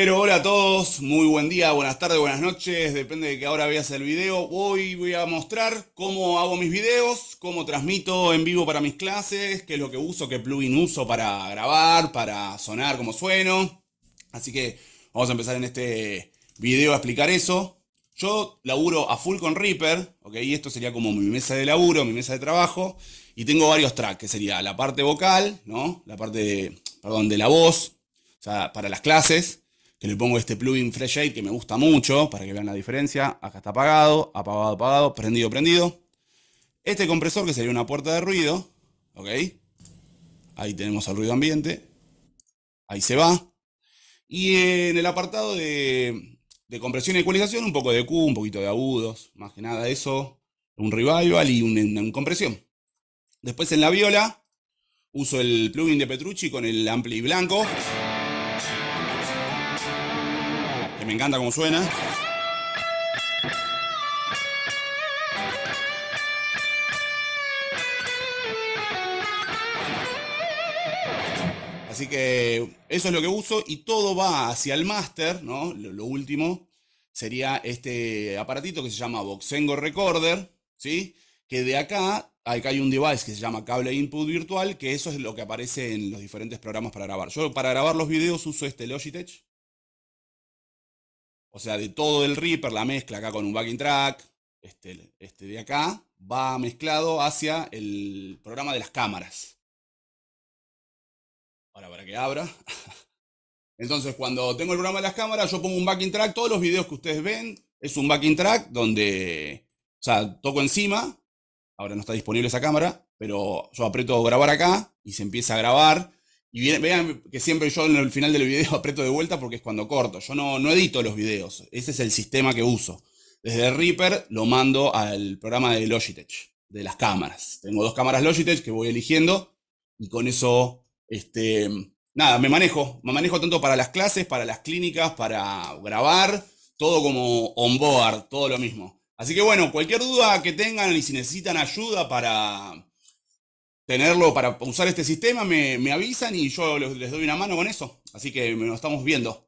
Pero hola a todos, muy buen día, buenas tardes, buenas noches, depende de que ahora veas el video. Hoy voy a mostrar cómo hago mis videos, cómo transmito en vivo para mis clases, qué es lo que uso, qué plugin uso para grabar, para sonar como sueno. Así que vamos a empezar en este video a explicar eso. Yo laburo a full con Reaper, ok, y esto sería como mi mesa de laburo, mi mesa de trabajo, y tengo varios tracks, que sería la parte vocal, ¿no? La parte, de, perdón, de la voz, o sea, para las clases que le pongo este plugin Fresh que me gusta mucho, para que vean la diferencia. Acá está apagado, apagado, apagado, prendido, prendido. Este compresor que sería una puerta de ruido, ¿ok? Ahí tenemos el ruido ambiente. Ahí se va. Y en el apartado de, compresión y ecualización, un poco de Q, un poquito de agudos, más que nada eso, un revival y una compresión. Después en la viola, uso el plugin de Petrucci con el ampli blanco me encanta cómo suena. Así que eso es lo que uso y todo va hacia el máster, ¿no? Lo, último sería este aparatito que se llama Boxengo Recorder, ¿sí? Que de acá, acá hay un device que se llama cable input virtual, que eso es lo que aparece en los diferentes programas para grabar. Yo para grabar los videos uso este Logitech, o sea, de todo el Reaper, la mezcla acá con un backing track, este, este de acá, va mezclado hacia el programa de las cámaras. Ahora, para que abra. Entonces, cuando tengo el programa de las cámaras, yo pongo un backing track. Todos los videos que ustedes ven es un backing track donde, o sea, toco encima. Ahora no está disponible esa cámara, pero yo aprieto grabar acá y se empieza a grabar y vean que siempre yo en el final del video aprieto de vuelta porque es cuando corto. Yo no, no edito los videos. Ese es el sistema que uso. Desde Reaper lo mando al programa de Logitech, de las cámaras. Tengo dos cámaras Logitech que voy eligiendo y con eso, este, nada, me manejo. Me manejo tanto para las clases, para las clínicas, para grabar, todo como onboard, todo lo mismo. Así que bueno, cualquier duda que tengan y si necesitan ayuda para tenerlo para usar este sistema, me, avisan y yo les, les doy una mano con eso. Así que nos estamos viendo.